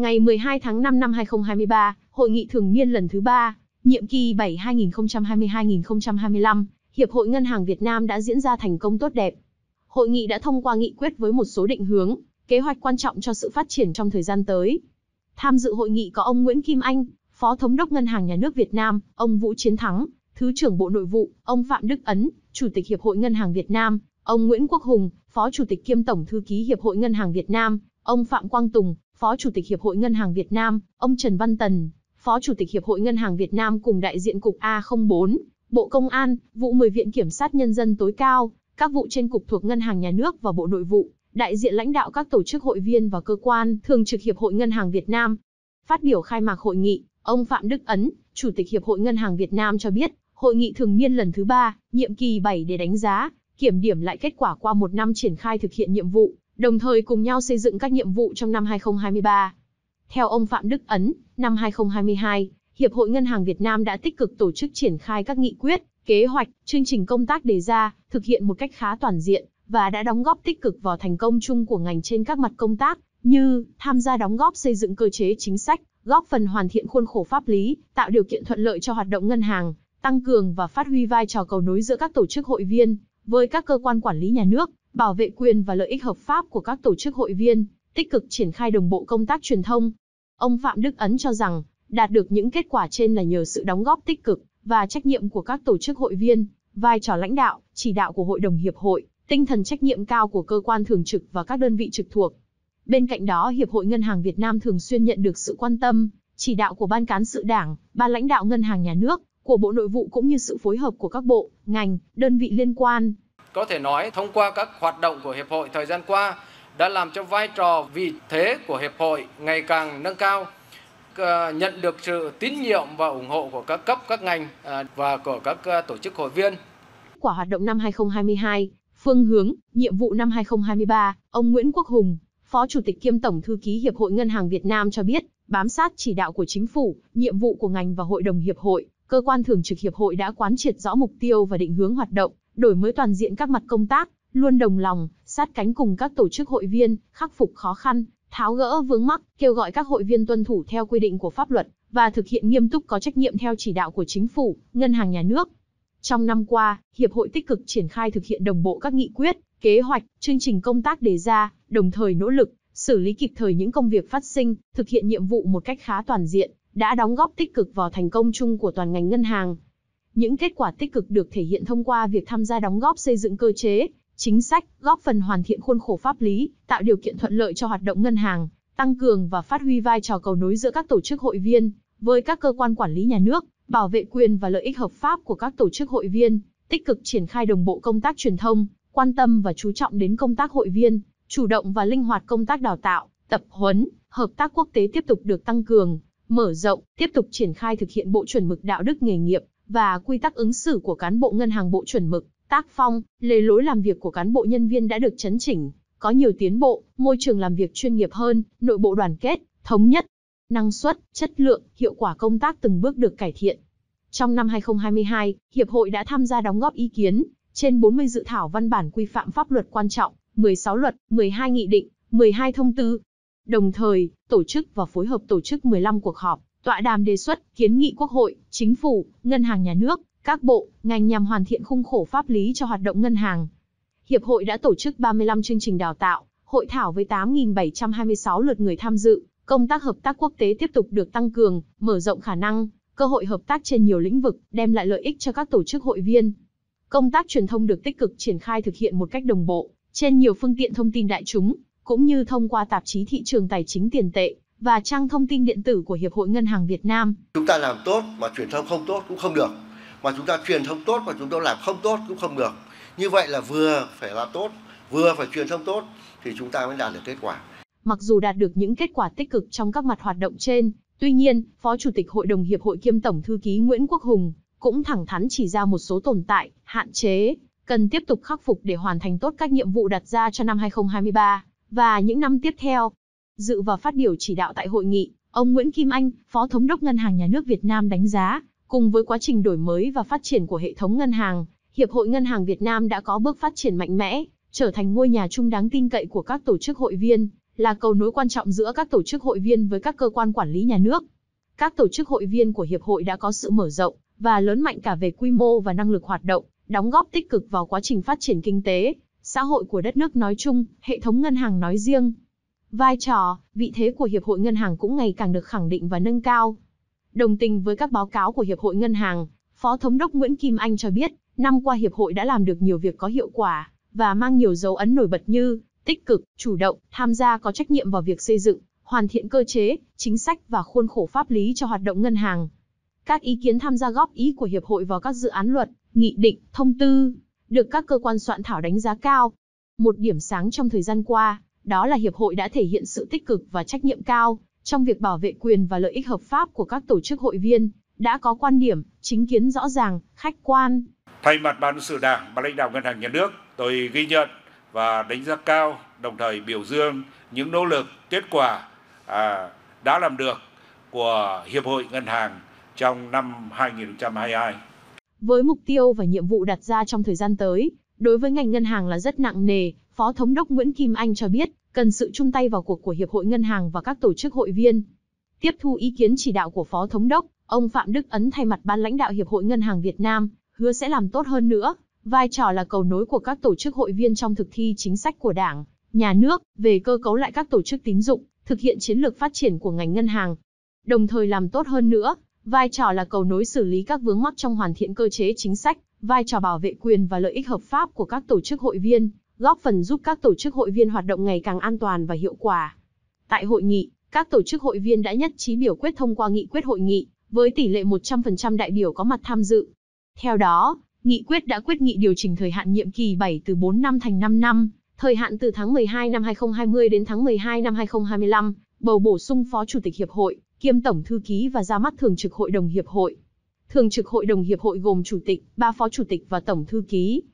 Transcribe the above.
Ngày 12 tháng 5 năm 2023, Hội nghị thường niên lần thứ 3, nhiệm kỳ 7 2022-2025, Hiệp hội Ngân hàng Việt Nam đã diễn ra thành công tốt đẹp. Hội nghị đã thông qua nghị quyết với một số định hướng, kế hoạch quan trọng cho sự phát triển trong thời gian tới. Tham dự hội nghị có ông Nguyễn Kim Anh, Phó Thống đốc Ngân hàng Nhà nước Việt Nam, ông Vũ Chiến Thắng, Thứ trưởng Bộ Nội vụ, ông Phạm Đức Ấn, Chủ tịch Hiệp hội Ngân hàng Việt Nam, ông Nguyễn Quốc Hùng, Phó Chủ tịch kiêm Tổng Thư ký Hiệp hội Ngân hàng Việt Nam, ông Phạm Quang Tùng, Phó Chủ tịch Hiệp hội Ngân hàng Việt Nam, ông Trần Văn Tần, Phó Chủ tịch Hiệp hội Ngân hàng Việt Nam cùng đại diện Cục A04, Bộ Công an, vụ 10 Viện Kiểm sát Nhân dân tối cao, các vụ trên Cục thuộc Ngân hàng Nhà nước và Bộ Nội vụ, đại diện lãnh đạo các tổ chức hội viên và cơ quan thường trực Hiệp hội Ngân hàng Việt Nam. Phát biểu khai mạc hội nghị, ông Phạm Đức Ấn, Chủ tịch Hiệp hội Ngân hàng Việt Nam cho biết, hội nghị thường niên lần thứ ba, nhiệm kỳ 7 để đánh giá, kiểm điểm lại kết quả qua một năm triển khai thực hiện nhiệm vụ, đồng thời cùng nhau xây dựng các nhiệm vụ trong năm 2023. Theo ông Phạm Đức Ấn, năm 2022, Hiệp hội Ngân hàng Việt Nam đã tích cực tổ chức triển khai các nghị quyết, kế hoạch, chương trình công tác đề ra, thực hiện một cách khá toàn diện và đã đóng góp tích cực vào thành công chung của ngành trên các mặt công tác như tham gia đóng góp xây dựng cơ chế chính sách, góp phần hoàn thiện khuôn khổ pháp lý, tạo điều kiện thuận lợi cho hoạt động ngân hàng, tăng cường và phát huy vai trò cầu nối giữa các tổ chức hội viên với các cơ quan quản lý nhà nước, bảo vệ quyền và lợi ích hợp pháp của các tổ chức hội viên, tích cực triển khai đồng bộ công tác truyền thông. Ông Phạm Đức Ấn cho rằng, đạt được những kết quả trên là nhờ sự đóng góp tích cực và trách nhiệm của các tổ chức hội viên, vai trò lãnh đạo, chỉ đạo của Hội đồng Hiệp hội, tinh thần trách nhiệm cao của cơ quan thường trực và các đơn vị trực thuộc. Bên cạnh đó, Hiệp hội Ngân hàng Việt Nam thường xuyên nhận được sự quan tâm, chỉ đạo của Ban cán sự Đảng, Ban lãnh đạo Ngân hàng Nhà nước, của Bộ Nội vụ cũng như sự phối hợp của các bộ, ngành, đơn vị liên quan. Có thể nói, thông qua các hoạt động của Hiệp hội thời gian qua đã làm cho vai trò vị thế của Hiệp hội ngày càng nâng cao, ờ, nhận được sự tín nhiệm và ủng hộ của các cấp, các ngành ờ, và của các ờ, tổ chức hội viên. Quả hoạt động năm 2022, phương hướng, nhiệm vụ năm 2023, ông Nguyễn Quốc Hùng, Phó Chủ tịch kiêm Tổng Thư ký Hiệp hội Ngân hàng Việt Nam cho biết, bám sát chỉ đạo của chính phủ, nhiệm vụ của ngành và hội đồng hiệp hội, cơ quan thường trực hiệp hội đã quán triệt rõ mục tiêu và định hướng hoạt động, đổi mới toàn diện các mặt công tác, luôn đồng lòng, sát cánh cùng các tổ chức hội viên, khắc phục khó khăn, tháo gỡ vướng mắc, kêu gọi các hội viên tuân thủ theo quy định của pháp luật và thực hiện nghiêm túc có trách nhiệm theo chỉ đạo của chính phủ, ngân hàng nhà nước. Trong năm qua, hiệp hội tích cực triển khai thực hiện đồng bộ các nghị quyết, kế hoạch, chương trình công tác đề ra, đồng thời nỗ lực xử lý kịp thời những công việc phát sinh, thực hiện nhiệm vụ một cách khá toàn diện, đã đóng góp tích cực vào thành công chung của toàn ngành ngân hàng. Những kết quả tích cực được thể hiện thông qua việc tham gia đóng góp xây dựng cơ chế, chính sách, góp phần hoàn thiện khuôn khổ pháp lý, tạo điều kiện thuận lợi cho hoạt động ngân hàng, tăng cường và phát huy vai trò cầu nối giữa các tổ chức hội viên với các cơ quan quản lý nhà nước, bảo vệ quyền và lợi ích hợp pháp của các tổ chức hội viên, tích cực triển khai đồng bộ công tác truyền thông, quan tâm và chú trọng đến công tác hội viên, chủ động và linh hoạt công tác đào tạo, tập huấn, hợp tác quốc tế tiếp tục được tăng cường, mở rộng, tiếp tục triển khai thực hiện bộ chuẩn mực đạo đức nghề nghiệp và quy tắc ứng xử của cán bộ ngân hàng bộ chuẩn mực, tác phong, lề lối làm việc của cán bộ nhân viên đã được chấn chỉnh, có nhiều tiến bộ, môi trường làm việc chuyên nghiệp hơn, nội bộ đoàn kết, thống nhất, năng suất, chất lượng, hiệu quả công tác từng bước được cải thiện. Trong năm 2022, Hiệp hội đã tham gia đóng góp ý kiến trên 40 dự thảo văn bản quy phạm pháp luật quan trọng, 16 luật, 12 nghị định, 12 thông tư. Đồng thời, tổ chức và phối hợp tổ chức 15 cuộc họp, tọa đàm đề xuất, kiến nghị Quốc hội, Chính phủ, Ngân hàng Nhà nước, các bộ, ngành nhằm hoàn thiện khung khổ pháp lý cho hoạt động ngân hàng. Hiệp hội đã tổ chức 35 chương trình đào tạo, hội thảo với 8.726 lượt người tham dự, công tác hợp tác quốc tế tiếp tục được tăng cường, mở rộng khả năng, cơ hội hợp tác trên nhiều lĩnh vực, đem lại lợi ích cho các tổ chức hội viên. Công tác truyền thông được tích cực triển khai thực hiện một cách đồng bộ, trên nhiều phương tiện thông tin đại chúng, cũng như thông qua tạp chí thị trường tài chính tiền tệ, và trang thông tin điện tử của Hiệp hội Ngân hàng Việt Nam. Chúng ta làm tốt mà truyền thông không tốt cũng không được, mà chúng ta truyền thông tốt mà chúng ta làm không tốt cũng không được. Như vậy là vừa phải làm tốt, vừa phải truyền thông tốt thì chúng ta mới đạt được kết quả. Mặc dù đạt được những kết quả tích cực trong các mặt hoạt động trên, tuy nhiên, Phó Chủ tịch Hội đồng Hiệp hội kiêm Tổng Thư ký Nguyễn Quốc Hùng cũng thẳng thắn chỉ ra một số tồn tại, hạn chế, cần tiếp tục khắc phục để hoàn thành tốt các nhiệm vụ đặt ra cho năm 2023 và những năm tiếp theo dự và phát biểu chỉ đạo tại hội nghị, ông Nguyễn Kim Anh, Phó Thống đốc Ngân hàng Nhà nước Việt Nam đánh giá, cùng với quá trình đổi mới và phát triển của hệ thống ngân hàng, Hiệp hội Ngân hàng Việt Nam đã có bước phát triển mạnh mẽ, trở thành ngôi nhà chung đáng tin cậy của các tổ chức hội viên, là cầu nối quan trọng giữa các tổ chức hội viên với các cơ quan quản lý nhà nước. Các tổ chức hội viên của hiệp hội đã có sự mở rộng và lớn mạnh cả về quy mô và năng lực hoạt động, đóng góp tích cực vào quá trình phát triển kinh tế, xã hội của đất nước nói chung, hệ thống ngân hàng nói riêng vai trò, vị thế của Hiệp hội Ngân hàng cũng ngày càng được khẳng định và nâng cao. Đồng tình với các báo cáo của Hiệp hội Ngân hàng, Phó Thống đốc Nguyễn Kim Anh cho biết, năm qua Hiệp hội đã làm được nhiều việc có hiệu quả và mang nhiều dấu ấn nổi bật như tích cực, chủ động, tham gia có trách nhiệm vào việc xây dựng, hoàn thiện cơ chế, chính sách và khuôn khổ pháp lý cho hoạt động ngân hàng. Các ý kiến tham gia góp ý của Hiệp hội vào các dự án luật, nghị định, thông tư, được các cơ quan soạn thảo đánh giá cao. Một điểm sáng trong thời gian qua đó là hiệp hội đã thể hiện sự tích cực và trách nhiệm cao trong việc bảo vệ quyền và lợi ích hợp pháp của các tổ chức hội viên, đã có quan điểm, chính kiến rõ ràng, khách quan. Thay mặt Ban sự Đảng và lãnh đạo Ngân hàng Nhà nước, tôi ghi nhận và đánh giá cao, đồng thời biểu dương những nỗ lực, kết quả à, đã làm được của Hiệp hội Ngân hàng trong năm 2022. Với mục tiêu và nhiệm vụ đặt ra trong thời gian tới, đối với ngành ngân hàng là rất nặng nề, Phó Thống đốc Nguyễn Kim Anh cho biết, cần sự chung tay vào cuộc của Hiệp hội Ngân hàng và các tổ chức hội viên. Tiếp thu ý kiến chỉ đạo của Phó Thống đốc, ông Phạm Đức Ấn thay mặt Ban lãnh đạo Hiệp hội Ngân hàng Việt Nam, hứa sẽ làm tốt hơn nữa, vai trò là cầu nối của các tổ chức hội viên trong thực thi chính sách của Đảng, Nhà nước, về cơ cấu lại các tổ chức tín dụng, thực hiện chiến lược phát triển của ngành ngân hàng. Đồng thời làm tốt hơn nữa, vai trò là cầu nối xử lý các vướng mắc trong hoàn thiện cơ chế chính sách, vai trò bảo vệ quyền và lợi ích hợp pháp của các tổ chức hội viên, góp phần giúp các tổ chức hội viên hoạt động ngày càng an toàn và hiệu quả. Tại hội nghị, các tổ chức hội viên đã nhất trí biểu quyết thông qua nghị quyết hội nghị, với tỷ lệ 100% đại biểu có mặt tham dự. Theo đó, nghị quyết đã quyết nghị điều chỉnh thời hạn nhiệm kỳ 7 từ 4 năm thành 5 năm, thời hạn từ tháng 12 năm 2020 đến tháng 12 năm 2025, bầu bổ sung Phó Chủ tịch Hiệp hội, kiêm Tổng Thư ký và ra mắt Thường trực Hội đồng Hiệp hội. Thường trực Hội đồng Hiệp hội gồm Chủ tịch, ba Phó Chủ tịch và Tổng Thư ký,